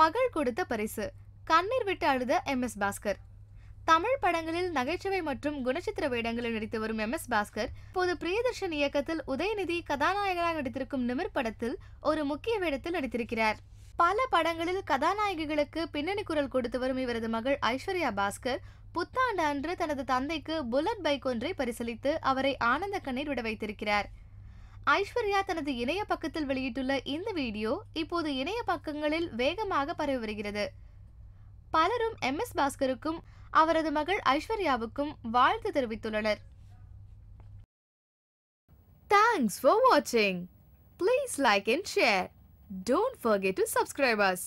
மகள் கொடுத்த பரிசு கண்ணீர் விட்டு அழுத எம் எஸ் பாஸ்கர் தமிழ் படங்களில் நகைச்சுவை மற்றும் குணச்சித்திர வேடங்களில் நடித்து வரும் எம் எஸ் பாஸ்கர் இப்போது பிரியதர்ஷன் இயக்கத்தில் உதயநிதி கதாநாயகனாக நடித்திருக்கும் நிமிர் படத்தில் ஒரு முக்கிய வேடத்தில் நடித்திருக்கிறார் பல படங்களில் கதாநாயகிகளுக்கு பின்னணி குரல் கொடுத்து வரும் இவரது மகள் ஐஸ்வர்யா பாஸ்கர் புத்தாண்டு அன்று தனது தந்தைக்கு புல்லட் பைக் ஒன்றை பரிசளித்து அவரை ஆனந்த கண்ணீர் விட வைத்திருக்கிறார் ஐஸ்வர்யா தனது இணைய பக்கத்தில் வெளியிட்டுள்ள இந்த வீடியோ இப்போது இணைய பக்கங்களில் வேகமாக பரவி வருகிறது பலரும் எம் எஸ் பாஸ்கருக்கும் அவரது மகள் ஐஸ்வர்யாவுக்கும் வாழ்த்து தெரிவித்துள்ளனர் தேங்க்ஸ் ஃபார் வாட்சிங் please like and share don't forget to subscribers